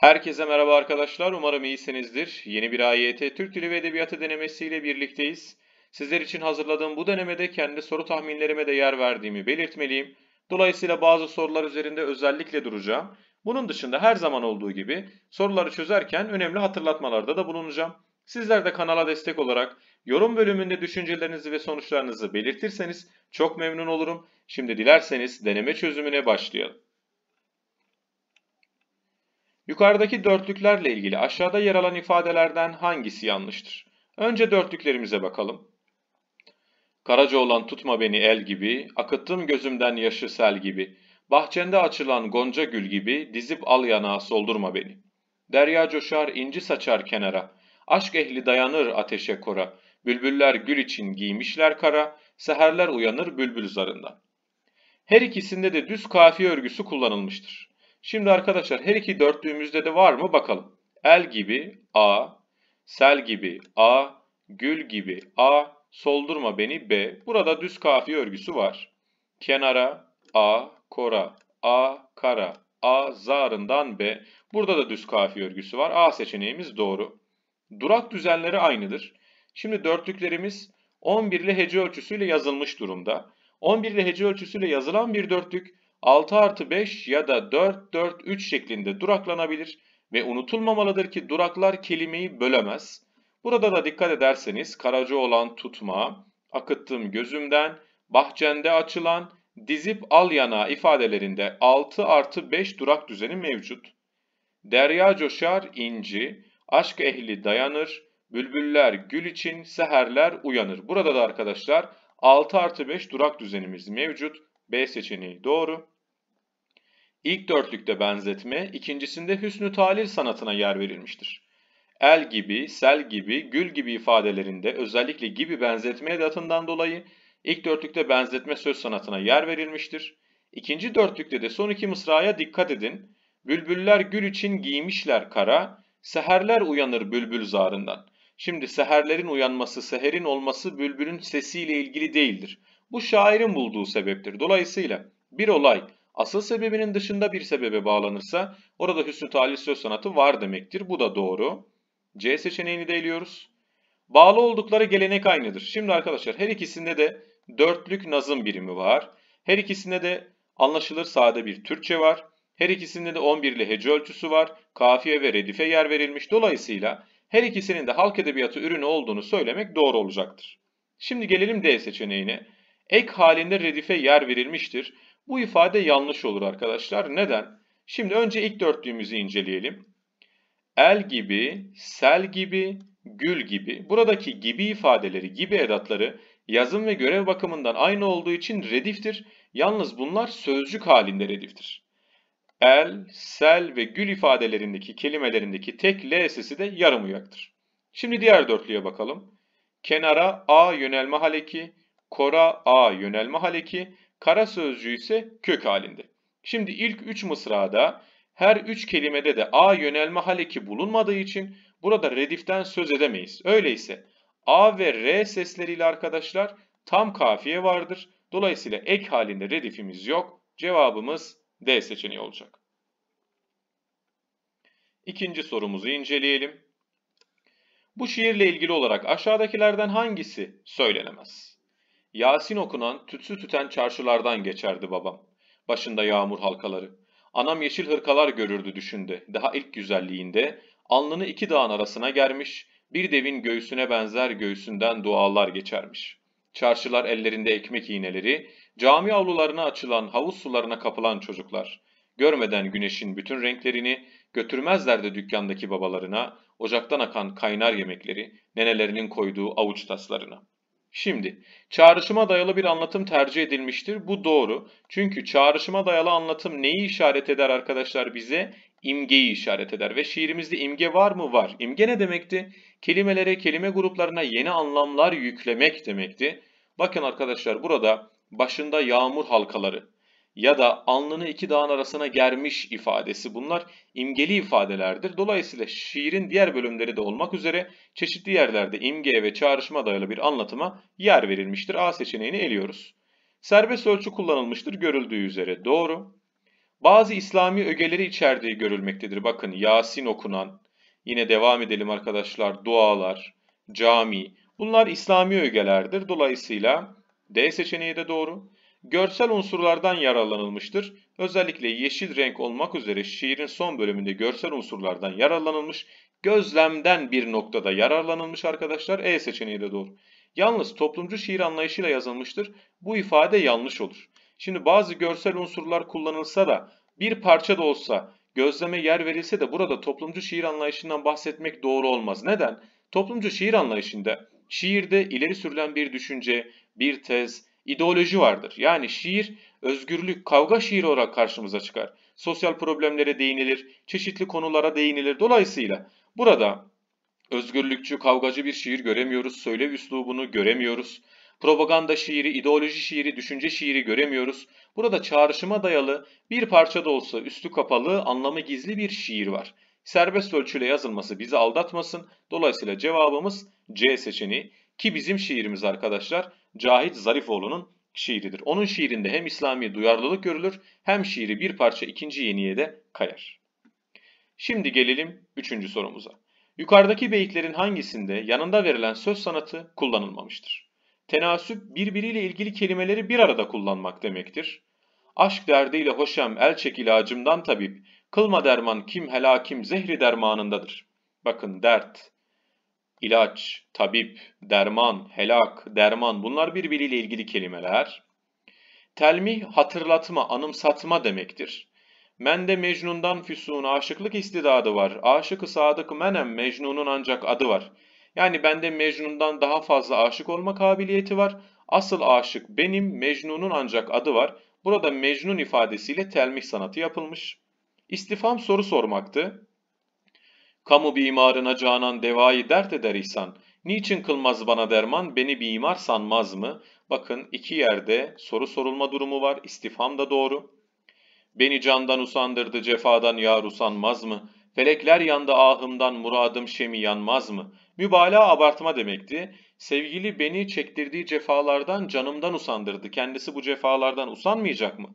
Herkese merhaba arkadaşlar. Umarım iyisinizdir. Yeni bir AYT Türk Dili ve Edebiyatı denemesiyle birlikteyiz. Sizler için hazırladığım bu denemede kendi soru tahminlerime de yer verdiğimi belirtmeliyim. Dolayısıyla bazı sorular üzerinde özellikle duracağım. Bunun dışında her zaman olduğu gibi soruları çözerken önemli hatırlatmalarda da bulunacağım. Sizler de kanala destek olarak yorum bölümünde düşüncelerinizi ve sonuçlarınızı belirtirseniz çok memnun olurum. Şimdi dilerseniz deneme çözümüne başlayalım. Yukarıdaki dörtlüklerle ilgili aşağıda yer alan ifadelerden hangisi yanlıştır? Önce dörtlüklerimize bakalım. Karaca olan tutma beni el gibi, akıttım gözümden yaşı sel gibi, bahçende açılan gonca gül gibi dizip al yanağı soldurma beni. Derya coşar, inci saçar kenara, aşk ehli dayanır ateşe kora, bülbüller gül için giymişler kara, seherler uyanır bülbül zarında. Her ikisinde de düz kafi örgüsü kullanılmıştır. Şimdi arkadaşlar her iki dörtlüğümüzde de var mı bakalım. El gibi A, sel gibi A, gül gibi A, soldurma beni B. Burada düz kafiye örgüsü var. Kenara A, kora, A, kara, A, zarından B. Burada da düz kafiye örgüsü var. A seçeneğimiz doğru. Durak düzenleri aynıdır. Şimdi dörtlüklerimiz 11 ile hece ölçüsüyle yazılmış durumda. 11 ile hece ölçüsüyle yazılan bir dörtlük 6 artı 5 ya da 4 4 3 şeklinde duraklanabilir ve unutulmamalıdır ki duraklar kelimeyi bölemez. Burada da dikkat ederseniz karaca olan tutma, akıttığım gözümden, bahçende açılan, dizip al yana ifadelerinde 6 artı 5 durak düzeni mevcut. Derya coşar inci, aşk ehli dayanır, bülbüller gül için, seherler uyanır. Burada da arkadaşlar 6 artı 5 durak düzenimiz mevcut. B seçeneği doğru. İlk dörtlükte benzetme, ikincisinde hüsnü talil sanatına yer verilmiştir. El gibi, sel gibi, gül gibi ifadelerinde özellikle gibi benzetme edatından dolayı ilk dörtlükte benzetme söz sanatına yer verilmiştir. İkinci dörtlükte de son iki mısraya dikkat edin. Bülbüller gül için giymişler kara, seherler uyanır bülbül zarından. Şimdi seherlerin uyanması, seherin olması bülbülün sesiyle ilgili değildir. Bu şairin bulduğu sebeptir. Dolayısıyla bir olay asıl sebebinin dışında bir sebebe bağlanırsa orada hüsnü talih söz sanatı var demektir. Bu da doğru. C seçeneğini de eliyoruz. Bağlı oldukları gelenek aynıdır. Şimdi arkadaşlar her ikisinde de dörtlük nazım birimi var. Her ikisinde de anlaşılır sade bir Türkçe var. Her ikisinde de 11'li hece ölçüsü var. Kafiye ve redife yer verilmiş. Dolayısıyla her ikisinin de halk edebiyatı ürünü olduğunu söylemek doğru olacaktır. Şimdi gelelim D seçeneğine ek halinde redife yer verilmiştir. Bu ifade yanlış olur arkadaşlar. Neden? Şimdi önce ilk dörtlüğümüzü inceleyelim. El gibi, sel gibi, gül gibi. Buradaki gibi ifadeleri, gibi edatları yazım ve görev bakımından aynı olduğu için rediftir. Yalnız bunlar sözcük halinde rediftir. El, sel ve gül ifadelerindeki kelimelerindeki tek L sesi de yarım uyaktır. Şimdi diğer dörtlüye bakalım. Kenara A yönelme haleki, kora a yönelme haleki, kara sözcüğü ise kök halinde. Şimdi ilk 3 mısrada her 3 kelimede de a yönelme haleki bulunmadığı için burada rediften söz edemeyiz. Öyleyse a ve r sesleriyle arkadaşlar tam kafiye vardır. Dolayısıyla ek halinde redifimiz yok. Cevabımız D seçeneği olacak. İkinci sorumuzu inceleyelim. Bu şiirle ilgili olarak aşağıdakilerden hangisi söylenemez? Yasin okunan, tütsü tüten çarşılardan geçerdi babam. Başında yağmur halkaları. Anam yeşil hırkalar görürdü düşündü. Daha ilk güzelliğinde alnını iki dağın arasına germiş, bir devin göğsüne benzer göğsünden dualar geçermiş. Çarşılar ellerinde ekmek iğneleri, cami avlularına açılan havuz sularına kapılan çocuklar. Görmeden güneşin bütün renklerini götürmezlerdi dükkandaki babalarına, ocaktan akan kaynar yemekleri, nenelerinin koyduğu avuç taslarına.'' Şimdi çağrışıma dayalı bir anlatım tercih edilmiştir. Bu doğru. Çünkü çağrışıma dayalı anlatım neyi işaret eder arkadaşlar bize? İmgeyi işaret eder ve şiirimizde imge var mı? Var. İmge ne demekti? Kelimelere, kelime gruplarına yeni anlamlar yüklemek demekti. Bakın arkadaşlar burada başında yağmur halkaları, ya da alnını iki dağın arasına germiş ifadesi bunlar imgeli ifadelerdir. Dolayısıyla şiirin diğer bölümleri de olmak üzere çeşitli yerlerde imgeye ve çağrışma dayalı bir anlatıma yer verilmiştir. A seçeneğini eliyoruz. Serbest ölçü kullanılmıştır görüldüğü üzere. Doğru. Bazı İslami ögeleri içerdiği görülmektedir. Bakın Yasin okunan, yine devam edelim arkadaşlar, dualar, cami. Bunlar İslami ögelerdir. Dolayısıyla D seçeneği de doğru. Görsel unsurlardan yararlanılmıştır. Özellikle yeşil renk olmak üzere şiirin son bölümünde görsel unsurlardan yararlanılmış. Gözlemden bir noktada yararlanılmış arkadaşlar. E seçeneği de doğru. Yalnız toplumcu şiir anlayışıyla yazılmıştır. Bu ifade yanlış olur. Şimdi bazı görsel unsurlar kullanılsa da bir parça da olsa gözleme yer verilse de burada toplumcu şiir anlayışından bahsetmek doğru olmaz. Neden? Toplumcu şiir anlayışında şiirde ileri sürülen bir düşünce, bir tez, ideoloji vardır. Yani şiir özgürlük, kavga şiiri olarak karşımıza çıkar. Sosyal problemlere değinilir, çeşitli konulara değinilir. Dolayısıyla burada özgürlükçü, kavgacı bir şiir göremiyoruz. Söyle üslubunu göremiyoruz. Propaganda şiiri, ideoloji şiiri, düşünce şiiri göremiyoruz. Burada çağrışıma dayalı bir parça da olsa üstü kapalı, anlamı gizli bir şiir var. Serbest ölçüyle yazılması bizi aldatmasın. Dolayısıyla cevabımız C seçeneği. Ki bizim şiirimiz arkadaşlar Cahit Zarifoğlu'nun şiiridir. Onun şiirinde hem İslami duyarlılık görülür hem şiiri bir parça ikinci yeniye de kayar. Şimdi gelelim üçüncü sorumuza. Yukarıdaki beyitlerin hangisinde yanında verilen söz sanatı kullanılmamıştır? Tenasüp birbiriyle ilgili kelimeleri bir arada kullanmak demektir. Aşk derdiyle hoşem el çek ilacımdan tabip, kılma derman kim helakim zehri dermanındadır. Bakın dert, ilaç, tabip, derman, helak, derman bunlar birbiriyle ilgili kelimeler. Telmih hatırlatma, anımsatma demektir. Mende Mecnun'dan Füsun aşıklık istidadı var. Aşıkı ı Sadık menem Mecnun'un ancak adı var. Yani bende Mecnun'dan daha fazla aşık olma kabiliyeti var. Asıl aşık benim Mecnun'un ancak adı var. Burada Mecnun ifadesiyle telmih sanatı yapılmış. İstifam soru sormaktı. Kamu bimarına canan devayı dert eder ihsan. Niçin kılmaz bana derman beni bimar sanmaz mı? Bakın iki yerde soru sorulma durumu var. İstifham da doğru. Beni candan usandırdı cefadan yar usanmaz mı? Felekler yanda ahımdan muradım şemi yanmaz mı? Mübalağa abartma demekti. Sevgili beni çektirdiği cefalardan canımdan usandırdı. Kendisi bu cefalardan usanmayacak mı?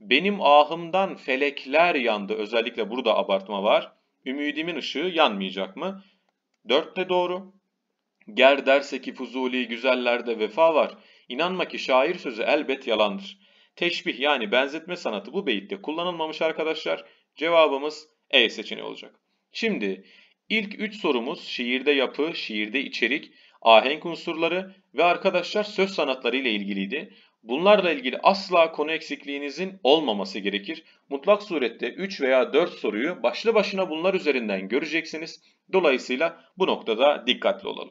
Benim ahımdan felekler yandı. Özellikle burada abartma var. Ümidimin ışığı yanmayacak mı? 4 de doğru. Ger derse ki Fuzuli güzellerde vefa var. İnanma ki şair sözü elbet yalandır. Teşbih yani benzetme sanatı bu beyitte kullanılmamış arkadaşlar. Cevabımız E seçeneği olacak. Şimdi ilk üç sorumuz şiirde yapı, şiirde içerik, ahenk unsurları ve arkadaşlar söz sanatları ile ilgiliydi. Bunlarla ilgili asla konu eksikliğinizin olmaması gerekir. Mutlak surette 3 veya 4 soruyu başlı başına bunlar üzerinden göreceksiniz. Dolayısıyla bu noktada dikkatli olalım.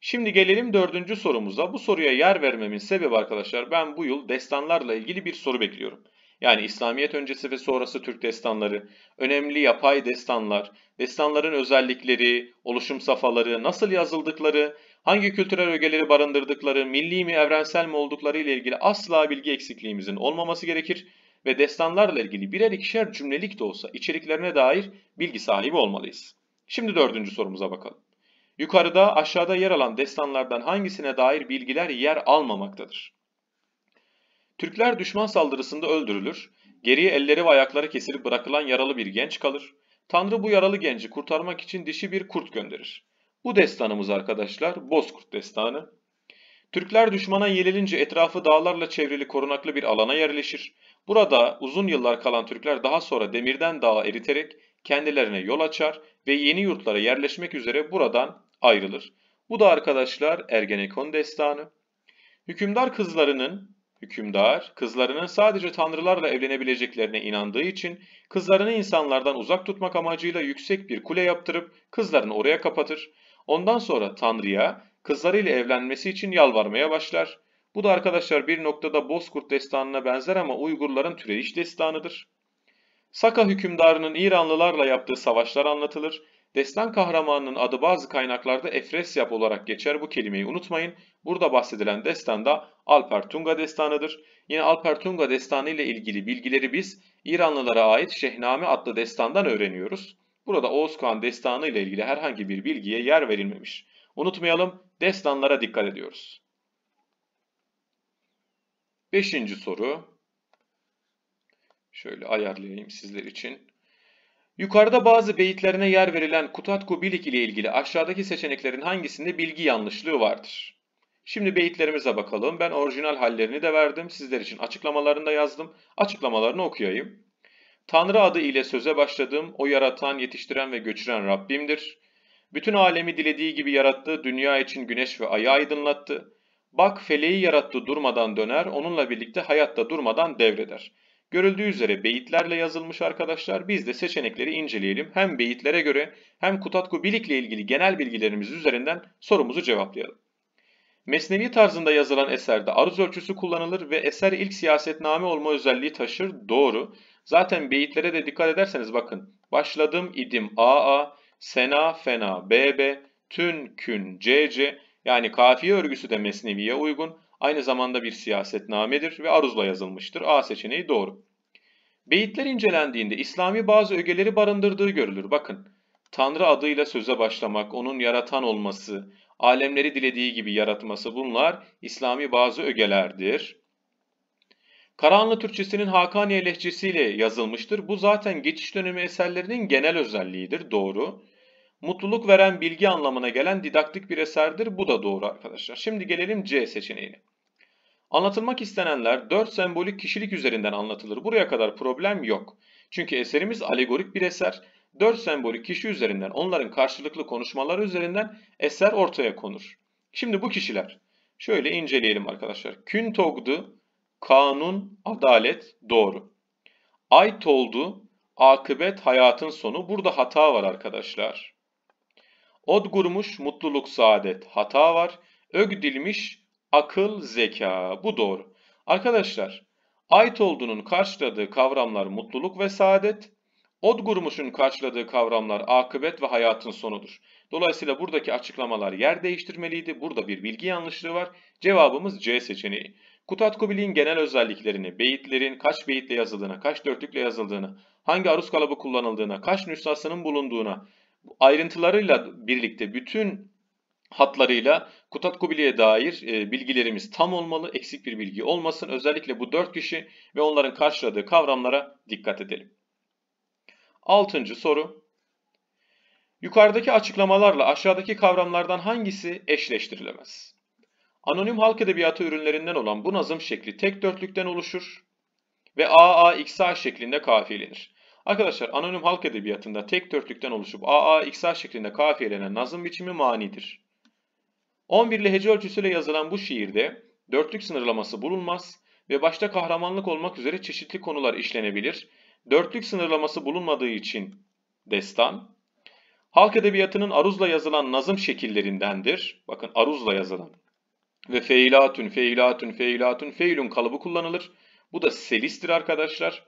Şimdi gelelim dördüncü sorumuza. Bu soruya yer vermemin sebebi arkadaşlar ben bu yıl destanlarla ilgili bir soru bekliyorum. Yani İslamiyet öncesi ve sonrası Türk destanları, önemli yapay destanlar, destanların özellikleri, oluşum safaları, nasıl yazıldıkları, hangi kültürel ögeleri barındırdıkları, milli mi evrensel mi oldukları ile ilgili asla bilgi eksikliğimizin olmaması gerekir ve destanlarla ilgili birer ikişer cümlelik de olsa içeriklerine dair bilgi sahibi olmalıyız. Şimdi dördüncü sorumuza bakalım. Yukarıda aşağıda yer alan destanlardan hangisine dair bilgiler yer almamaktadır? Türkler düşman saldırısında öldürülür, geriye elleri ve ayakları kesilip bırakılan yaralı bir genç kalır. Tanrı bu yaralı genci kurtarmak için dişi bir kurt gönderir. Bu destanımız arkadaşlar Bozkurt destanı. Türkler düşmana yenilince etrafı dağlarla çevrili korunaklı bir alana yerleşir. Burada uzun yıllar kalan Türkler daha sonra demirden dağa eriterek kendilerine yol açar ve yeni yurtlara yerleşmek üzere buradan ayrılır. Bu da arkadaşlar Ergenekon destanı. Hükümdar kızlarının hükümdar kızlarının sadece tanrılarla evlenebileceklerine inandığı için kızlarını insanlardan uzak tutmak amacıyla yüksek bir kule yaptırıp kızlarını oraya kapatır. Ondan sonra Tanrı'ya kızlarıyla evlenmesi için yalvarmaya başlar. Bu da arkadaşlar bir noktada Bozkurt destanına benzer ama Uygurların türeyiş destanıdır. Saka hükümdarının İranlılarla yaptığı savaşlar anlatılır. Destan kahramanının adı bazı kaynaklarda Efresyap olarak geçer. Bu kelimeyi unutmayın. Burada bahsedilen destan da Alpertunga destanıdır. Yine Alpertunga destanı ile ilgili bilgileri biz İranlılara ait Şehname adlı destandan öğreniyoruz. Burada Oğuzkan destanı ile ilgili herhangi bir bilgiye yer verilmemiş. Unutmayalım destanlara dikkat ediyoruz. Beşinci soru. Şöyle ayarlayayım sizler için. Yukarıda bazı beyitlerine yer verilen Kutatku Bilik ile ilgili aşağıdaki seçeneklerin hangisinde bilgi yanlışlığı vardır? Şimdi beyitlerimize bakalım. Ben orijinal hallerini de verdim. Sizler için açıklamalarını da yazdım. Açıklamalarını okuyayım. Tanrı adı ile söze başladığım o yaratan, yetiştiren ve göçüren Rabbimdir. Bütün alemi dilediği gibi yarattı, dünya için güneş ve ayı aydınlattı. Bak feleği yarattı durmadan döner, onunla birlikte hayatta durmadan devreder. Görüldüğü üzere beyitlerle yazılmış arkadaşlar. Biz de seçenekleri inceleyelim. Hem beyitlere göre hem Kutatku Bilik'le ilgili genel bilgilerimiz üzerinden sorumuzu cevaplayalım. Mesnevi tarzında yazılan eserde aruz ölçüsü kullanılır ve eser ilk siyasetname olma özelliği taşır. Doğru. Zaten beyitlere de dikkat ederseniz bakın. Başladım idim aa, sena fena bb, tün kün cc yani kafiye örgüsü de Mesnevi'ye uygun. Aynı zamanda bir siyasetnamedir ve aruzla yazılmıştır. A seçeneği doğru. Beyitler incelendiğinde İslami bazı ögeleri barındırdığı görülür. Bakın, Tanrı adıyla söze başlamak, onun yaratan olması, alemleri dilediği gibi yaratması bunlar İslami bazı ögelerdir. Karahanlı Türkçesinin Hakaniye lehçesiyle yazılmıştır. Bu zaten geçiş dönemi eserlerinin genel özelliğidir. Doğru. Mutluluk veren bilgi anlamına gelen didaktik bir eserdir. Bu da doğru arkadaşlar. Şimdi gelelim C seçeneğine. Anlatılmak istenenler 4 sembolik kişilik üzerinden anlatılır. Buraya kadar problem yok. Çünkü eserimiz alegorik bir eser. 4 sembolik kişi üzerinden onların karşılıklı konuşmaları üzerinden eser ortaya konur. Şimdi bu kişiler şöyle inceleyelim arkadaşlar. Kün Tog'du, Kanun, adalet, doğru. Ait oldu, akıbet hayatın sonu. Burada hata var arkadaşlar. Od gurmuş, mutluluk, saadet. Hata var. Ög dilmiş, akıl, zeka. Bu doğru. Arkadaşlar, ait olduğunun karşıladığı kavramlar mutluluk ve saadet. Od Gurmuş'un karşıladığı kavramlar akıbet ve hayatın sonudur. Dolayısıyla buradaki açıklamalar yer değiştirmeliydi. Burada bir bilgi yanlışlığı var. Cevabımız C seçeneği. Kutatku genel özelliklerini, beyitlerin kaç beyitle yazıldığına, kaç dörtlükle yazıldığına, hangi aruz kalıbı kullanıldığına, kaç nüshasının bulunduğuna, ayrıntılarıyla birlikte bütün hatlarıyla Kutat dair e, bilgilerimiz tam olmalı, eksik bir bilgi olmasın. Özellikle bu dört kişi ve onların karşıladığı kavramlara dikkat edelim. Altıncı soru. Yukarıdaki açıklamalarla aşağıdaki kavramlardan hangisi eşleştirilemez? Anonim halk edebiyatı ürünlerinden olan bu nazım şekli tek dörtlükten oluşur ve AAXA şeklinde kafiyelenir. Arkadaşlar anonim halk edebiyatında tek dörtlükten oluşup AAXA şeklinde kafiyelenen nazım biçimi manidir. 11 hece ölçüsüyle yazılan bu şiirde dörtlük sınırlaması bulunmaz ve başta kahramanlık olmak üzere çeşitli konular işlenebilir. Dörtlük sınırlaması bulunmadığı için destan, Halk edebiyatının aruzla yazılan nazım şekillerindendir. Bakın aruzla yazılan. Ve feilatün, feilatün, feilatün, feilun kalıbı kullanılır. Bu da selistir arkadaşlar.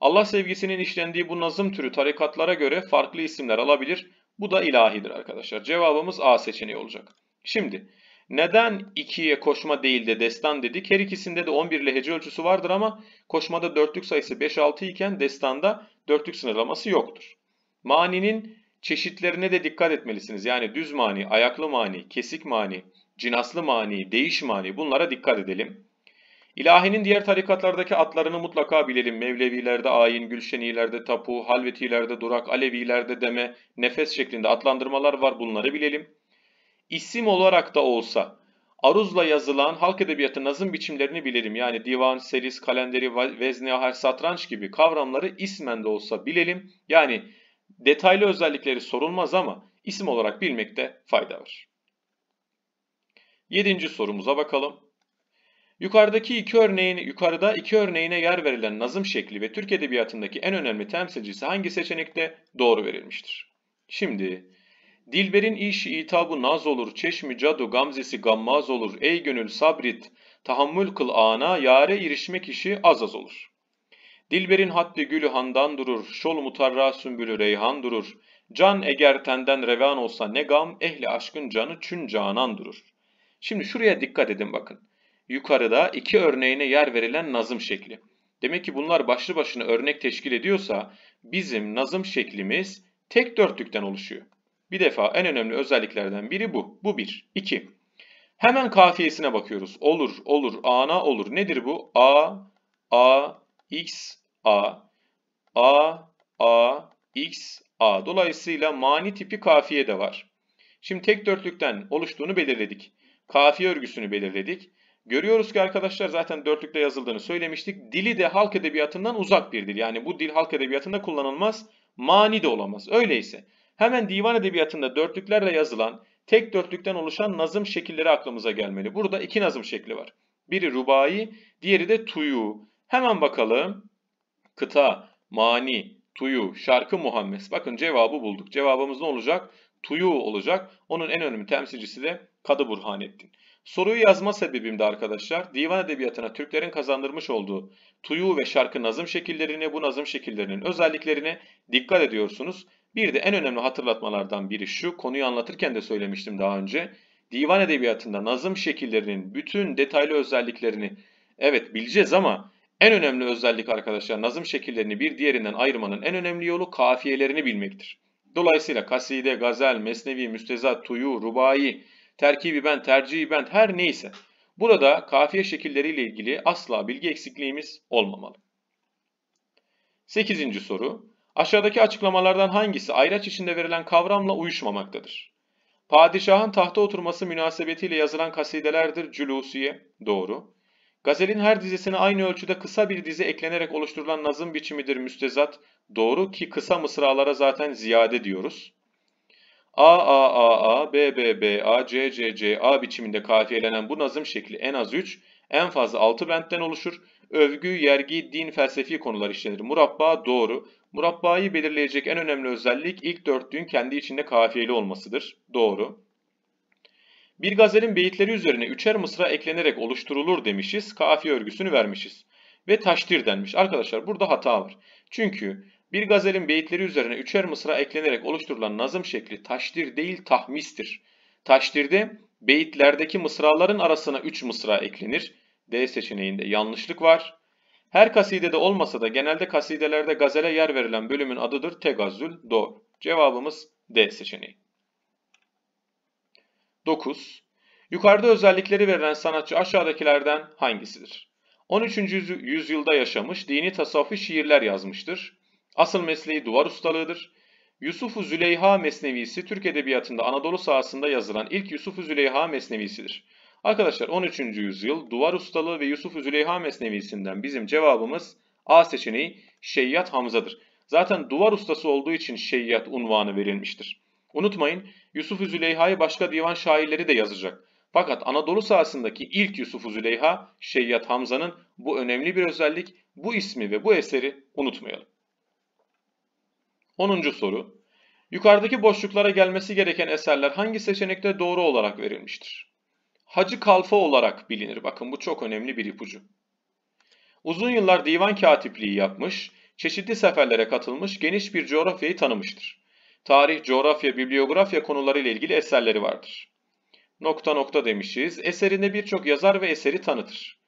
Allah sevgisinin işlendiği bu nazım türü tarikatlara göre farklı isimler alabilir. Bu da ilahidir arkadaşlar. Cevabımız A seçeneği olacak. Şimdi neden ikiye koşma değil de destan dedik? Her ikisinde de 11 lehece ölçüsü vardır ama koşmada dörtlük sayısı 5-6 iken destanda dörtlük sınırlaması yoktur. Maninin Çeşitlerine de dikkat etmelisiniz. Yani düz mani, ayaklı mani, kesik mani, cinaslı mani, değiş mani bunlara dikkat edelim. İlahinin diğer tarikatlardaki atlarını mutlaka bilelim. Mevlevilerde ayin, Gülşenilerde tapu, Halvetilerde durak, Alevilerde deme, nefes şeklinde adlandırmalar var bunları bilelim. İsim olarak da olsa aruzla yazılan halk edebiyatı nazım biçimlerini bilelim. Yani divan, seris kalenderi, vezne, satranç gibi kavramları ismen de olsa bilelim. Yani Detaylı özellikleri sorulmaz ama isim olarak bilmekte fayda var. Yedinci sorumuza bakalım. Yukarıdaki iki örneğin, yukarıda iki örneğine yer verilen nazım şekli ve Türk Edebiyatı'ndaki en önemli temsilcisi hangi seçenekte doğru verilmiştir? Şimdi, Dilber'in işi itabı naz olur, çeşmi cadu gamzesi gammaz olur, ey gönül sabrit, tahammül kıl ana, yare irişmek işi az az olur. Dilberin hatli gülü handan durur, şol mutarra sümbülü reyhan durur. Can eğer tenden revan olsa ne gam, ehli aşkın canı çün canan durur. Şimdi şuraya dikkat edin bakın. Yukarıda iki örneğine yer verilen nazım şekli. Demek ki bunlar başlı başına örnek teşkil ediyorsa bizim nazım şeklimiz tek dörtlükten oluşuyor. Bir defa en önemli özelliklerden biri bu. Bu bir. İki. Hemen kafiyesine bakıyoruz. Olur, olur, ana olur. Nedir bu? A, a, x, A. A, A, X, A. Dolayısıyla mani tipi kafiye de var. Şimdi tek dörtlükten oluştuğunu belirledik. Kafiye örgüsünü belirledik. Görüyoruz ki arkadaşlar zaten dörtlükte yazıldığını söylemiştik. Dili de halk edebiyatından uzak bir dil. Yani bu dil halk edebiyatında kullanılmaz, mani de olamaz. Öyleyse hemen divan edebiyatında dörtlüklerle yazılan, tek dörtlükten oluşan nazım şekilleri aklımıza gelmeli. Burada iki nazım şekli var. Biri rubai, diğeri de tuyu. Hemen bakalım kıta, mani, tuyu, şarkı Muhammed. Bakın cevabı bulduk. Cevabımız ne olacak? Tuyu olacak. Onun en önemli temsilcisi de Kadı Burhanettin. Soruyu yazma sebebim de arkadaşlar divan edebiyatına Türklerin kazandırmış olduğu tuyu ve şarkı nazım şekillerini bu nazım şekillerinin özelliklerine dikkat ediyorsunuz. Bir de en önemli hatırlatmalardan biri şu konuyu anlatırken de söylemiştim daha önce. Divan edebiyatında nazım şekillerinin bütün detaylı özelliklerini evet bileceğiz ama en önemli özellik arkadaşlar nazım şekillerini bir diğerinden ayırmanın en önemli yolu kafiyelerini bilmektir. Dolayısıyla kaside, gazel, mesnevi, müsteza, tuyu, rubai, terkibi bent, tercihi bent her neyse burada kafiye şekilleriyle ilgili asla bilgi eksikliğimiz olmamalı. 8. soru. Aşağıdaki açıklamalardan hangisi ayraç içinde verilen kavramla uyuşmamaktadır? Padişahın tahta oturması münasebetiyle yazılan kasidelerdir cülusiye. Doğru. Gazelin her dizesine aynı ölçüde kısa bir dizi eklenerek oluşturulan nazım biçimidir müstezat. Doğru ki kısa mısralara zaten ziyade diyoruz. A A A A B B B A C C C A biçiminde kafiyelenen bu nazım şekli en az 3, en fazla 6 bentten oluşur. Övgü, yergi, din, felsefi konular işlenir. Murabba doğru. Murabbayı belirleyecek en önemli özellik ilk dörtlüğün kendi içinde kafiyeli olmasıdır. Doğru. Bir gazelin beyitleri üzerine üçer mısra eklenerek oluşturulur demişiz. Kafiye örgüsünü vermişiz. Ve taşdir denmiş. Arkadaşlar burada hata var. Çünkü bir gazelin beyitleri üzerine üçer mısra eklenerek oluşturulan nazım şekli taşdir değil tahmistir. Taşdirde beyitlerdeki mısraların arasına üç mısra eklenir. D seçeneğinde yanlışlık var. Her kasidede olmasa da genelde kasidelerde gazele yer verilen bölümün adıdır tegazzül doğru. Cevabımız D seçeneği. 9. Yukarıda özellikleri verilen sanatçı aşağıdakilerden hangisidir? 13. yüzyılda yaşamış, dini tasavvufi şiirler yazmıştır. Asıl mesleği duvar ustalığıdır. Yusuf-u Züleyha Mesnevisi Türk Edebiyatı'nda Anadolu sahasında yazılan ilk Yusuf-u Züleyha Mesnevisidir. Arkadaşlar 13. yüzyıl duvar ustalığı ve Yusuf-u Züleyha Mesnevisi'nden bizim cevabımız A seçeneği Şeyyat Hamza'dır. Zaten duvar ustası olduğu için Şeyyat unvanı verilmiştir. Unutmayın Yusuf-u Züleyha'yı başka divan şairleri de yazacak. Fakat Anadolu sahasındaki ilk Yusuf-u Züleyha, Şeyyat Hamza'nın bu önemli bir özellik, bu ismi ve bu eseri unutmayalım. 10. soru. Yukarıdaki boşluklara gelmesi gereken eserler hangi seçenekte doğru olarak verilmiştir? Hacı Kalfa olarak bilinir. Bakın bu çok önemli bir ipucu. Uzun yıllar divan katipliği yapmış, çeşitli seferlere katılmış, geniş bir coğrafyayı tanımıştır tarih, coğrafya, bibliografya konularıyla ilgili eserleri vardır. Nokta nokta demişiz. Eserinde birçok yazar ve eseri tanıtır.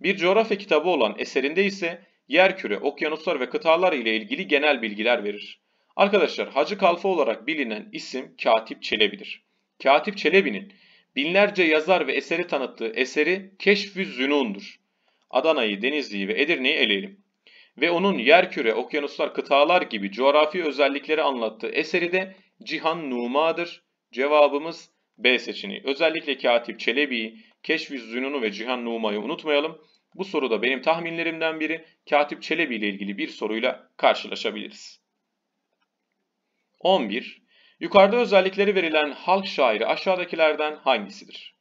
Bir coğrafya kitabı olan eserinde ise yer küre, okyanuslar ve kıtalar ile ilgili genel bilgiler verir. Arkadaşlar Hacı Kalfa olarak bilinen isim Katip Çelebi'dir. Katip Çelebi'nin binlerce yazar ve eseri tanıttığı eseri Keşfü Zünun'dur. Adana'yı, Denizli'yi ve Edirne'yi eleyelim ve onun yerküre, okyanuslar, kıtalar gibi coğrafi özellikleri anlattığı eseri de Cihan Numa'dır. Cevabımız B seçeneği. Özellikle Katip Çelebi, Keşfi Zünun'u ve Cihan Numa'yı unutmayalım. Bu soruda benim tahminlerimden biri Katip Çelebi ile ilgili bir soruyla karşılaşabiliriz. 11. Yukarıda özellikleri verilen halk şairi aşağıdakilerden hangisidir?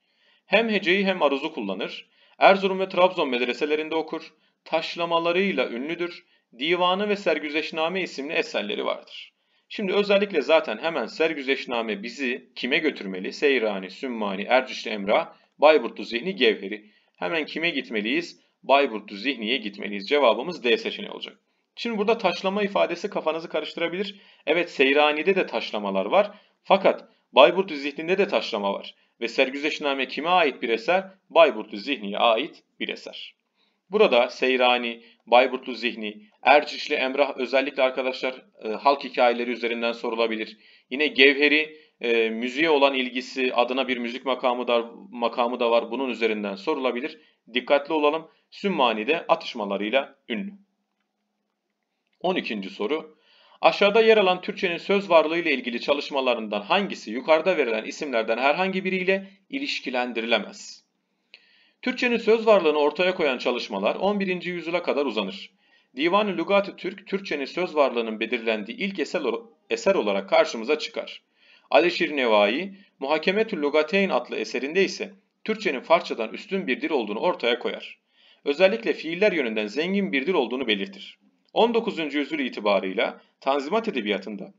Hem heceyi hem aruzu kullanır, Erzurum ve Trabzon medreselerinde okur, taşlamalarıyla ünlüdür. Divanı ve Sergüzeşname isimli eserleri vardır. Şimdi özellikle zaten hemen Sergüzeşname bizi kime götürmeli? Seyrani, Sümmani, Ercişli Emrah, Bayburtlu Zihni Gevheri. Hemen kime gitmeliyiz? Bayburtlu Zihni'ye gitmeliyiz. Cevabımız D seçeneği olacak. Şimdi burada taşlama ifadesi kafanızı karıştırabilir. Evet Seyrani'de de taşlamalar var. Fakat Bayburtlu Zihni'nde de taşlama var. Ve Sergüzeşname kime ait bir eser? Bayburtlu Zihni'ye ait bir eser. Burada Seyrani, Bayburtlu Zihni, Ercişli Emrah özellikle arkadaşlar e, halk hikayeleri üzerinden sorulabilir. Yine Gevheri e, müziğe olan ilgisi adına bir müzik makamı da, makamı da var. Bunun üzerinden sorulabilir. Dikkatli olalım. Sümmani de atışmalarıyla ünlü. 12. soru. Aşağıda yer alan Türkçenin söz varlığı ile ilgili çalışmalarından hangisi yukarıda verilen isimlerden herhangi biriyle ilişkilendirilemez? Türkçenin söz varlığını ortaya koyan çalışmalar 11. yüzyıla kadar uzanır. Divan-ı Lügat-ı Türk, Türkçenin söz varlığının belirlendiği ilk eser, eser olarak karşımıza çıkar. Aleşir Nevai, Muhakemetül Lugateyn adlı eserinde ise Türkçenin Farsçadan üstün bir dil olduğunu ortaya koyar. Özellikle fiiller yönünden zengin bir dil olduğunu belirtir. 19. yüzyıl itibarıyla Tanzimat Edebiyatı'nda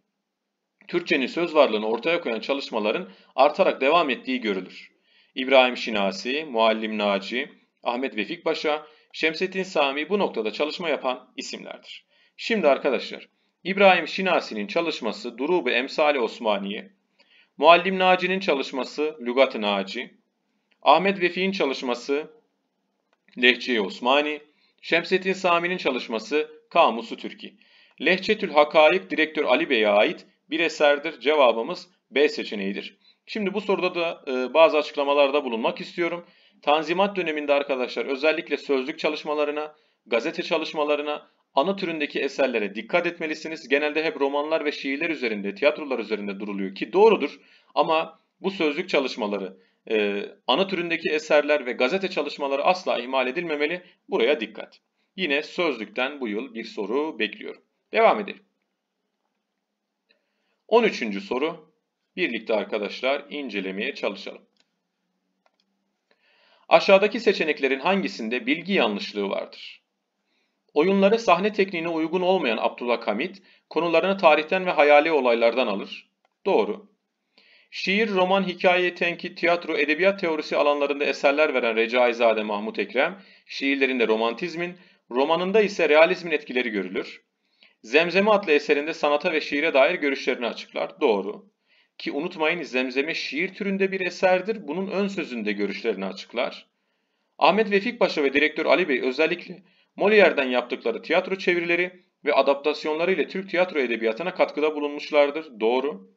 Türkçenin söz varlığını ortaya koyan çalışmaların artarak devam ettiği görülür. İbrahim Şinasi, Muallim Naci, Ahmet Vefik Paşa, Şemsettin Sami bu noktada çalışma yapan isimlerdir. Şimdi arkadaşlar, İbrahim Şinasi'nin çalışması Durubu Emsali Osmaniye, Muallim Naci'nin çalışması Lügat-ı Naci, Ahmet Vefik'in çalışması Lehçe-i Osmani, Şemsettin Sami'nin çalışması Kamusu Türki. Lehçetül Hakaik Direktör Ali Bey'e ait bir eserdir. Cevabımız B seçeneğidir. Şimdi bu soruda da e, bazı açıklamalarda bulunmak istiyorum. Tanzimat döneminde arkadaşlar özellikle sözlük çalışmalarına, gazete çalışmalarına, ana türündeki eserlere dikkat etmelisiniz. Genelde hep romanlar ve şiirler üzerinde, tiyatrolar üzerinde duruluyor ki doğrudur. Ama bu sözlük çalışmaları, e, ana türündeki eserler ve gazete çalışmaları asla ihmal edilmemeli. Buraya dikkat. Yine sözlükten bu yıl bir soru bekliyorum. Devam edelim. 13. soru birlikte arkadaşlar incelemeye çalışalım. Aşağıdaki seçeneklerin hangisinde bilgi yanlışlığı vardır? Oyunlara sahne tekniğine uygun olmayan Abdullah Hamit, konularını tarihten ve hayali olaylardan alır. Doğru. Şiir, roman, hikaye, tenki, tiyatro, edebiyat teorisi alanlarında eserler veren Recaizade Mahmut Ekrem, şiirlerinde romantizmin, romanında ise realizmin etkileri görülür. Zemzeme adlı eserinde sanata ve şiire dair görüşlerini açıklar. Doğru. Ki unutmayın Zemzeme şiir türünde bir eserdir. Bunun ön sözünde görüşlerini açıklar. Ahmet Vefik Paşa ve direktör Ali Bey özellikle Molière'den yaptıkları tiyatro çevirileri ve adaptasyonları ile Türk tiyatro edebiyatına katkıda bulunmuşlardır. Doğru.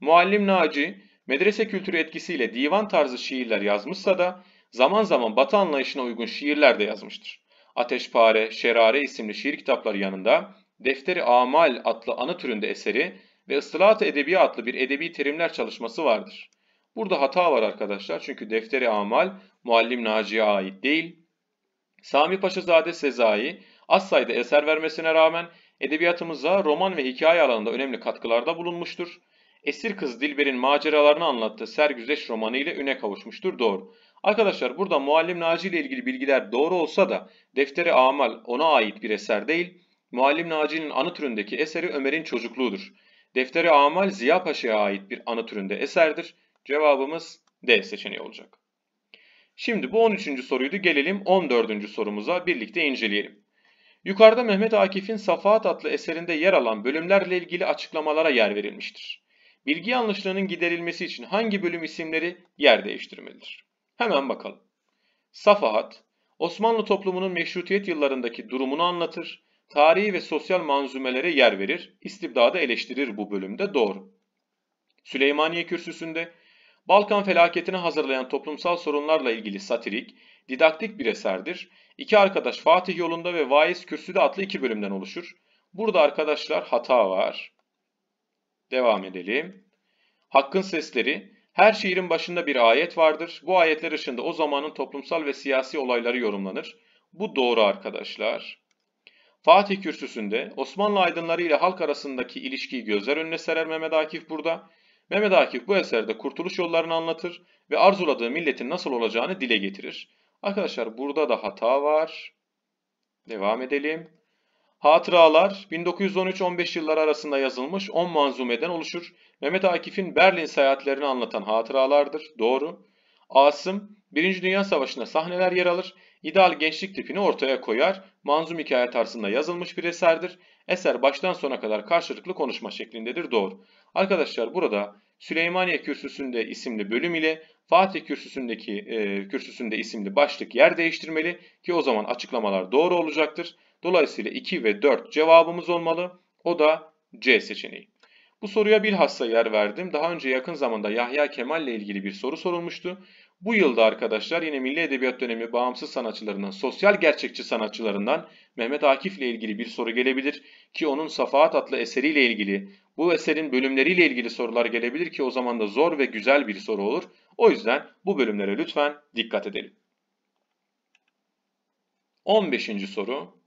Muallim Naci, medrese kültürü etkisiyle divan tarzı şiirler yazmışsa da zaman zaman Batı anlayışına uygun şiirler de yazmıştır. Ateşpare, Şerare isimli şiir kitapları yanında Defteri Amal adlı anı türünde eseri ve ıslahat edebi adlı bir edebi terimler çalışması vardır. Burada hata var arkadaşlar çünkü defteri amal muallim Naci'ye ait değil. Sami Paşazade Sezai az sayıda eser vermesine rağmen edebiyatımıza roman ve hikaye alanında önemli katkılarda bulunmuştur. Esir Kız Dilber'in maceralarını anlattığı Sergüzeş romanı ile üne kavuşmuştur doğru. Arkadaşlar burada Muallim Naci ile ilgili bilgiler doğru olsa da Defteri Amal ona ait bir eser değil. Muallim Naci'nin anı türündeki eseri Ömer'in çocukluğudur. Defteri Amal Ziya Paşa'ya ait bir anı türünde eserdir. Cevabımız D seçeneği olacak. Şimdi bu 13. soruydu. Gelelim 14. sorumuza birlikte inceleyelim. Yukarıda Mehmet Akif'in Safahat adlı eserinde yer alan bölümlerle ilgili açıklamalara yer verilmiştir. Bilgi yanlışlığının giderilmesi için hangi bölüm isimleri yer değiştirmelidir? Hemen bakalım. Safahat, Osmanlı toplumunun meşrutiyet yıllarındaki durumunu anlatır tarihi ve sosyal manzumelere yer verir, istibdada eleştirir bu bölümde doğru. Süleymaniye Kürsüsü'nde Balkan felaketini hazırlayan toplumsal sorunlarla ilgili satirik, didaktik bir eserdir. İki arkadaş Fatih yolunda ve Vaiz Kürsü'de adlı iki bölümden oluşur. Burada arkadaşlar hata var. Devam edelim. Hakkın sesleri, her şiirin başında bir ayet vardır. Bu ayetler ışığında o zamanın toplumsal ve siyasi olayları yorumlanır. Bu doğru arkadaşlar. Fatih kürsüsünde Osmanlı aydınları ile halk arasındaki ilişkiyi gözler önüne serer Mehmet Akif burada. Mehmet Akif bu eserde kurtuluş yollarını anlatır ve arzuladığı milletin nasıl olacağını dile getirir. Arkadaşlar burada da hata var. Devam edelim. Hatıralar 1913-15 yılları arasında yazılmış 10 manzumeden oluşur. Mehmet Akif'in Berlin seyahatlerini anlatan hatıralardır. Doğru. Asım 1. Dünya Savaşı'nda sahneler yer alır ideal gençlik tipini ortaya koyar, manzum hikaye tarzında yazılmış bir eserdir. Eser baştan sona kadar karşılıklı konuşma şeklindedir doğru. Arkadaşlar burada Süleymaniye Kürsüsü'nde isimli bölüm ile Fatih Kürsüsü'ndeki e, kürsüsünde isimli başlık yer değiştirmeli ki o zaman açıklamalar doğru olacaktır. Dolayısıyla 2 ve 4 cevabımız olmalı. O da C seçeneği. Bu soruya bilhassa yer verdim. Daha önce yakın zamanda Yahya Kemal ile ilgili bir soru sorulmuştu. Bu yılda arkadaşlar yine Milli Edebiyat Dönemi bağımsız sanatçılarından, sosyal gerçekçi sanatçılarından Mehmet Akif ile ilgili bir soru gelebilir ki onun Safahat adlı eseriyle ilgili, bu eserin bölümleriyle ilgili sorular gelebilir ki o zaman da zor ve güzel bir soru olur. O yüzden bu bölümlere lütfen dikkat edelim. 15. soru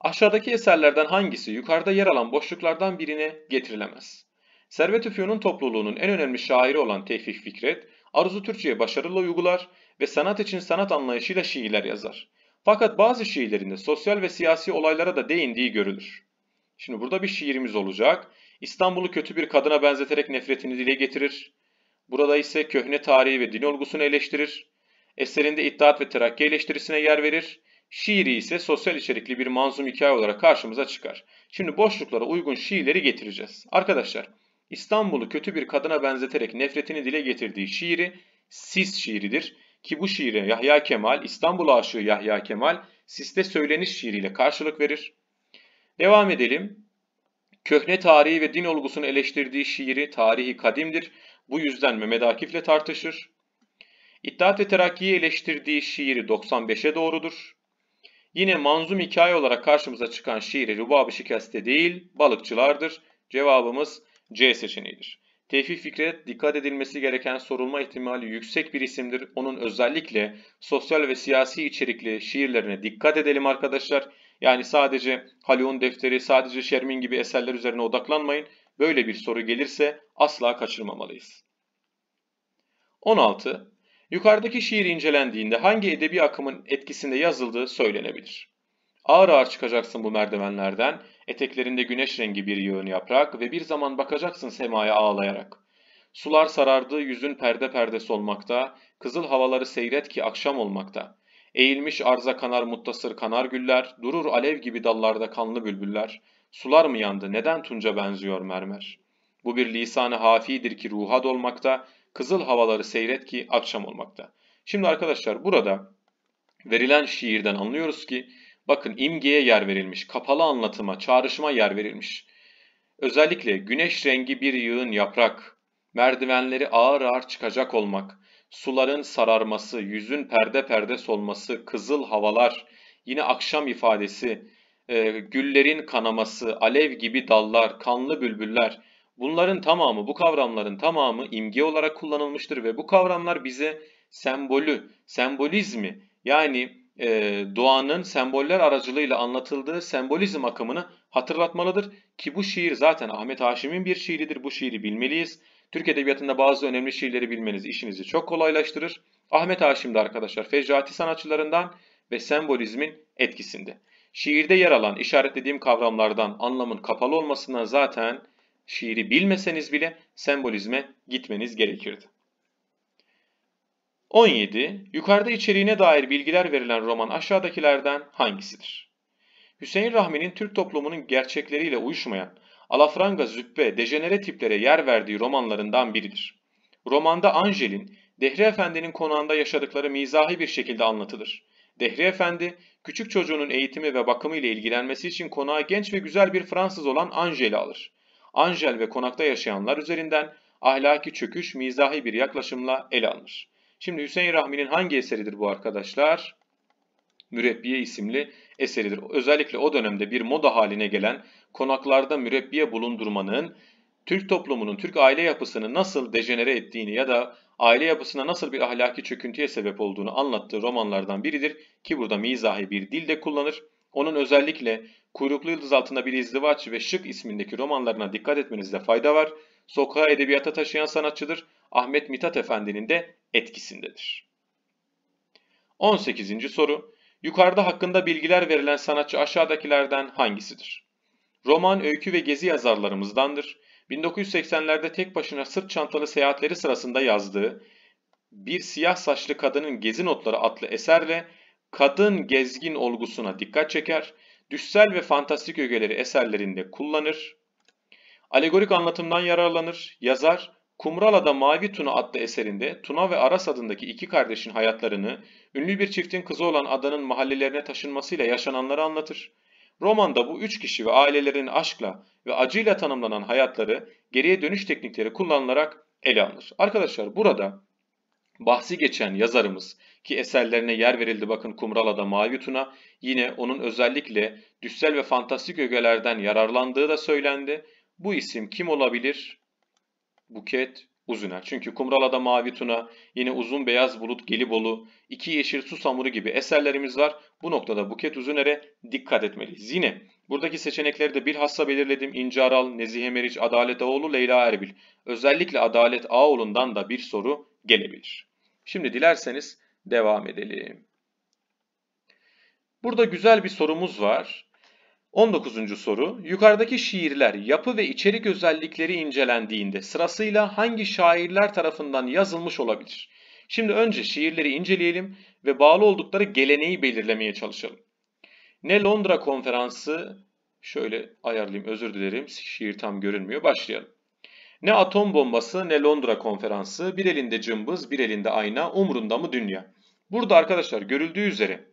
Aşağıdaki eserlerden hangisi yukarıda yer alan boşluklardan birine getirilemez? Servet-i Fünun topluluğunun en önemli şairi olan Tevfik Fikret, Aruzu Türkçe'ye başarılı uygular ve sanat için sanat anlayışıyla şiirler yazar. Fakat bazı şiirlerinde sosyal ve siyasi olaylara da değindiği görülür. Şimdi burada bir şiirimiz olacak. İstanbul'u kötü bir kadına benzeterek nefretini dile getirir. Burada ise köhne tarihi ve din olgusunu eleştirir. Eserinde İttihat ve Terakki eleştirisine yer verir. Şiiri ise sosyal içerikli bir manzum hikaye olarak karşımıza çıkar. Şimdi boşluklara uygun şiirleri getireceğiz. Arkadaşlar İstanbul'u kötü bir kadına benzeterek nefretini dile getirdiği şiiri Sis şiiridir ki bu şiire Yahya Kemal, İstanbul aşığı Yahya Kemal Sis'te söyleniş şiiriyle karşılık verir. Devam edelim. Köhne tarihi ve din olgusunu eleştirdiği şiiri tarihi kadimdir. Bu yüzden Mehmet Akif'le tartışır. İttihat ve Terakki'yi eleştirdiği şiiri 95'e doğrudur. Yine manzum hikaye olarak karşımıza çıkan şiiri Rubab-ı Şikeste değil, balıkçılardır. Cevabımız C seçeneğidir. Tevfik Fikret dikkat edilmesi gereken sorulma ihtimali yüksek bir isimdir. Onun özellikle sosyal ve siyasi içerikli şiirlerine dikkat edelim arkadaşlar. Yani sadece Halyon Defteri, sadece Şermin gibi eserler üzerine odaklanmayın. Böyle bir soru gelirse asla kaçırmamalıyız. 16. Yukarıdaki şiir incelendiğinde hangi edebi akımın etkisinde yazıldığı söylenebilir? Ağır ağır çıkacaksın bu merdivenlerden, eteklerinde güneş rengi bir yığın yaprak ve bir zaman bakacaksın semaya ağlayarak. Sular sarardı, yüzün perde perde solmakta, kızıl havaları seyret ki akşam olmakta. Eğilmiş arza kanar muttasır kanar güller, durur alev gibi dallarda kanlı bülbüller. Sular mı yandı, neden tunca benziyor mermer? Bu bir lisanı hafidir ki ruha dolmakta, kızıl havaları seyret ki akşam olmakta. Şimdi arkadaşlar burada verilen şiirden anlıyoruz ki Bakın imgeye yer verilmiş, kapalı anlatıma, çağrışıma yer verilmiş. Özellikle güneş rengi bir yığın yaprak, merdivenleri ağır ağır çıkacak olmak, suların sararması, yüzün perde perde solması, kızıl havalar, yine akşam ifadesi, e, güllerin kanaması, alev gibi dallar, kanlı bülbüller. Bunların tamamı, bu kavramların tamamı imge olarak kullanılmıştır ve bu kavramlar bize sembolü, sembolizmi yani e, doğanın semboller aracılığıyla anlatıldığı sembolizm akımını hatırlatmalıdır ki bu şiir zaten Ahmet Haşim'in bir şiiridir. Bu şiiri bilmeliyiz. Türk Edebiyatı'nda bazı önemli şiirleri bilmeniz işinizi çok kolaylaştırır. Ahmet Haşim de arkadaşlar fecrati sanatçılarından ve sembolizmin etkisinde. Şiirde yer alan işaretlediğim kavramlardan anlamın kapalı olmasına zaten şiiri bilmeseniz bile sembolizme gitmeniz gerekirdi. 17. Yukarıda içeriğine dair bilgiler verilen roman aşağıdakilerden hangisidir? Hüseyin Rahmi'nin Türk toplumunun gerçekleriyle uyuşmayan, alafranga züppe, dejenere tiplere yer verdiği romanlarından biridir. Romanda Angel'in, Dehri Efendi'nin konağında yaşadıkları mizahi bir şekilde anlatılır. Dehri Efendi, küçük çocuğunun eğitimi ve bakımı ile ilgilenmesi için konağa genç ve güzel bir Fransız olan Angel'i alır. Angel ve konakta yaşayanlar üzerinden ahlaki çöküş mizahi bir yaklaşımla ele alınır. Şimdi Hüseyin Rahmi'nin hangi eseridir bu arkadaşlar? Mürebbiye isimli eseridir. Özellikle o dönemde bir moda haline gelen konaklarda mürebbiye bulundurmanın Türk toplumunun, Türk aile yapısını nasıl dejenere ettiğini ya da aile yapısına nasıl bir ahlaki çöküntüye sebep olduğunu anlattığı romanlardan biridir ki burada mizahi bir dil de kullanır. Onun özellikle Kuyruklu Yıldız Altında Bir İzdivaç ve Şık ismindeki romanlarına dikkat etmenizde fayda var. Sokağa edebiyata taşıyan sanatçıdır. Ahmet Mithat Efendi'nin de etkisindedir. 18. soru. Yukarıda hakkında bilgiler verilen sanatçı aşağıdakilerden hangisidir? Roman, öykü ve gezi yazarlarımızdandır. 1980'lerde tek başına sırt çantalı seyahatleri sırasında yazdığı Bir Siyah Saçlı Kadının Gezi Notları adlı eserle kadın gezgin olgusuna dikkat çeker, düşsel ve fantastik ögeleri eserlerinde kullanır, alegorik anlatımdan yararlanır, yazar Kumrala'da Mavi Tuna adlı eserinde Tuna ve Aras adındaki iki kardeşin hayatlarını ünlü bir çiftin kızı olan adanın mahallelerine taşınmasıyla yaşananları anlatır. Romanda bu üç kişi ve ailelerinin aşkla ve acıyla tanımlanan hayatları geriye dönüş teknikleri kullanılarak ele alınır. Arkadaşlar burada bahsi geçen yazarımız ki eserlerine yer verildi bakın Kumrala'da Mavi Tuna yine onun özellikle düşsel ve fantastik ögelerden yararlandığı da söylendi. Bu isim kim olabilir? Buket, Uzuner. Çünkü Kumralada Mavi Tuna, yine Uzun Beyaz Bulut Gelibolu, İki Yeşil susamuru gibi eserlerimiz var. Bu noktada Buket Uzuner'e dikkat etmeliyiz. Yine buradaki seçenekleri de bilhassa belirledim. İnce Aral, Nezih Meriç, Adalet Ağoğlu, Leyla Erbil. Özellikle Adalet Ağoğlu'ndan da bir soru gelebilir. Şimdi dilerseniz devam edelim. Burada güzel bir sorumuz var. 19. soru. Yukarıdaki şiirler yapı ve içerik özellikleri incelendiğinde sırasıyla hangi şairler tarafından yazılmış olabilir? Şimdi önce şiirleri inceleyelim ve bağlı oldukları geleneği belirlemeye çalışalım. Ne Londra konferansı şöyle ayarlayayım özür dilerim şiir tam görünmüyor başlayalım. Ne atom bombası ne Londra konferansı bir elinde cımbız bir elinde ayna umrunda mı dünya? Burada arkadaşlar görüldüğü üzere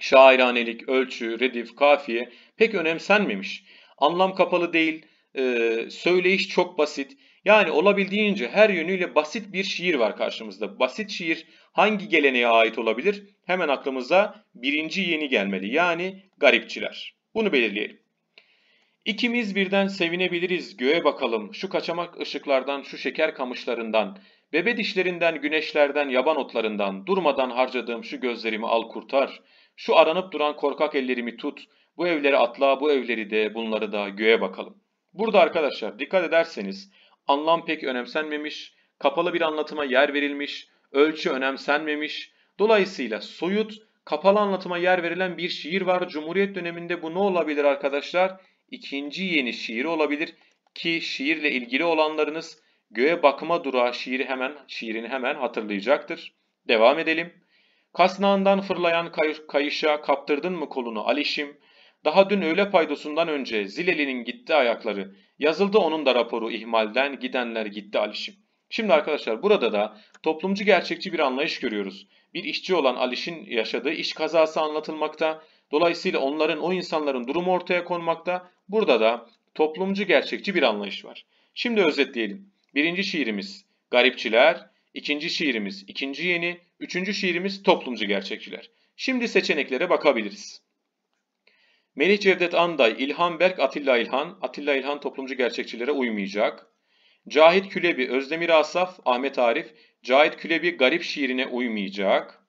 şairanelik, ölçü, redif, kafiye pek önemsenmemiş. Anlam kapalı değil, e, söyleyiş çok basit. Yani olabildiğince her yönüyle basit bir şiir var karşımızda. Basit şiir hangi geleneğe ait olabilir? Hemen aklımıza birinci yeni gelmeli yani garipçiler. Bunu belirleyelim. İkimiz birden sevinebiliriz göğe bakalım şu kaçamak ışıklardan şu şeker kamışlarından bebe dişlerinden güneşlerden yaban otlarından durmadan harcadığım şu gözlerimi al kurtar şu aranıp duran korkak ellerimi tut bu evleri atla, bu evleri de, bunları da göğe bakalım. Burada arkadaşlar dikkat ederseniz anlam pek önemsenmemiş, kapalı bir anlatıma yer verilmiş, ölçü önemsenmemiş. Dolayısıyla soyut, kapalı anlatıma yer verilen bir şiir var. Cumhuriyet döneminde bu ne olabilir arkadaşlar? İkinci yeni şiiri olabilir ki şiirle ilgili olanlarınız göğe bakma durağı şiiri hemen şiirini hemen hatırlayacaktır. Devam edelim. Kasnağından fırlayan kayışa kaptırdın mı kolunu Alişim, daha dün öğle paydosundan önce Zileli'nin gitti ayakları. Yazıldı onun da raporu ihmalden gidenler gitti Alişim. Şimdi arkadaşlar burada da toplumcu gerçekçi bir anlayış görüyoruz. Bir işçi olan Aliş'in yaşadığı iş kazası anlatılmakta. Dolayısıyla onların o insanların durumu ortaya konmakta. Burada da toplumcu gerçekçi bir anlayış var. Şimdi özetleyelim. Birinci şiirimiz garipçiler, ikinci şiirimiz ikinci yeni, üçüncü şiirimiz toplumcu gerçekçiler. Şimdi seçeneklere bakabiliriz. Melih Cevdet Anday, İlhan Berk, Atilla İlhan. Atilla İlhan toplumcu gerçekçilere uymayacak. Cahit Külebi, Özdemir Asaf, Ahmet Arif. Cahit Külebi garip şiirine uymayacak.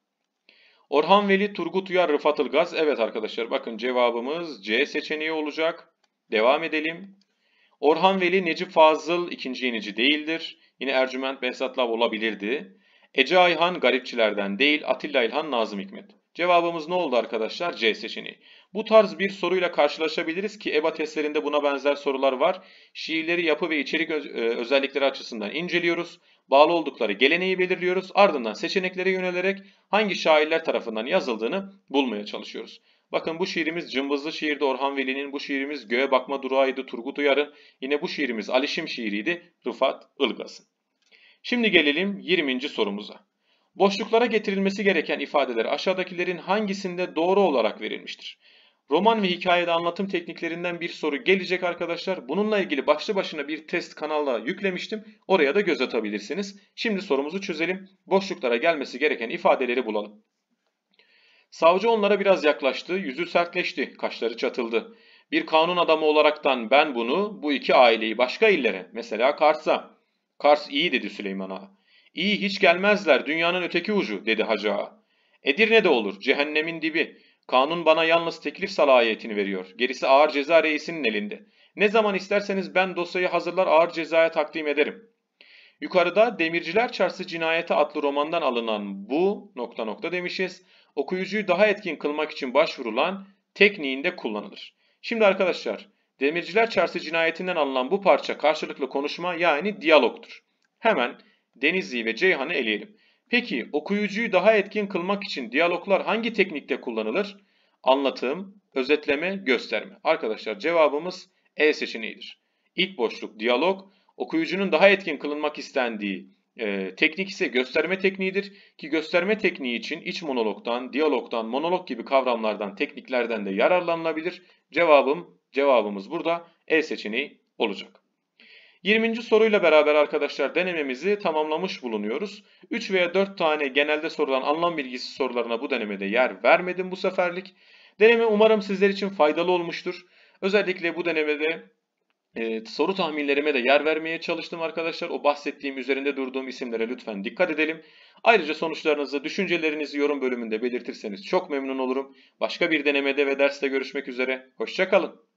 Orhan Veli, Turgut Uyar, Rıfat Ilgaz. Evet arkadaşlar bakın cevabımız C seçeneği olacak. Devam edelim. Orhan Veli, Necip Fazıl ikinci yenici değildir. Yine Ercüment Behzatlav olabilirdi. Ece Ayhan garipçilerden değil, Atilla İlhan Nazım Hikmet. Cevabımız ne oldu arkadaşlar? C seçeneği. Bu tarz bir soruyla karşılaşabiliriz ki EBA testlerinde buna benzer sorular var. Şiirleri yapı ve içerik e, özellikleri açısından inceliyoruz. Bağlı oldukları geleneği belirliyoruz. Ardından seçeneklere yönelerek hangi şairler tarafından yazıldığını bulmaya çalışıyoruz. Bakın bu şiirimiz Cımbızlı şiirdi Orhan Veli'nin, bu şiirimiz Göğe Bakma Durağı'ydı Turgut Uyar'ın, yine bu şiirimiz Alişim şiiriydi Rıfat Ilgaz'ın. Şimdi gelelim 20. sorumuza. Boşluklara getirilmesi gereken ifadeler aşağıdakilerin hangisinde doğru olarak verilmiştir? Roman ve hikayede anlatım tekniklerinden bir soru gelecek arkadaşlar. Bununla ilgili başlı başına bir test kanalda yüklemiştim. Oraya da göz atabilirsiniz. Şimdi sorumuzu çözelim. Boşluklara gelmesi gereken ifadeleri bulalım. Savcı onlara biraz yaklaştı, yüzü sertleşti, kaşları çatıldı. Bir kanun adamı olaraktan ben bunu, bu iki aileyi başka illere, mesela Kars'a. Kars iyi dedi Süleyman Ağa. İyi hiç gelmezler, dünyanın öteki ucu dedi Hacı Ağa. Edirne de olur, cehennemin dibi. Kanun bana yalnız teklif salayetini veriyor. Gerisi ağır ceza reisinin elinde. Ne zaman isterseniz ben dosyayı hazırlar ağır cezaya takdim ederim. Yukarıda Demirciler Çarşısı Cinayeti adlı romandan alınan bu nokta nokta demişiz. Okuyucuyu daha etkin kılmak için başvurulan tekniğinde kullanılır. Şimdi arkadaşlar Demirciler Çarşısı Cinayetinden alınan bu parça karşılıklı konuşma yani diyalogtur. Hemen Denizli'yi ve Ceyhan'ı eleyelim. Peki okuyucuyu daha etkin kılmak için diyaloglar hangi teknikte kullanılır? Anlatım, özetleme, gösterme. Arkadaşlar cevabımız E seçeneğidir. İlk boşluk diyalog, okuyucunun daha etkin kılınmak istendiği e, teknik ise gösterme tekniğidir ki gösterme tekniği için iç monologdan, diyalogdan, monolog gibi kavramlardan, tekniklerden de yararlanılabilir. Cevabım, cevabımız burada E seçeneği olacak. 20. soruyla beraber arkadaşlar denememizi tamamlamış bulunuyoruz. 3 veya 4 tane genelde sorulan anlam bilgisi sorularına bu denemede yer vermedim bu seferlik. Deneme umarım sizler için faydalı olmuştur. Özellikle bu denemede e, soru tahminlerime de yer vermeye çalıştım arkadaşlar. O bahsettiğim üzerinde durduğum isimlere lütfen dikkat edelim. Ayrıca sonuçlarınızı, düşüncelerinizi yorum bölümünde belirtirseniz çok memnun olurum. Başka bir denemede ve derste görüşmek üzere. Hoşçakalın.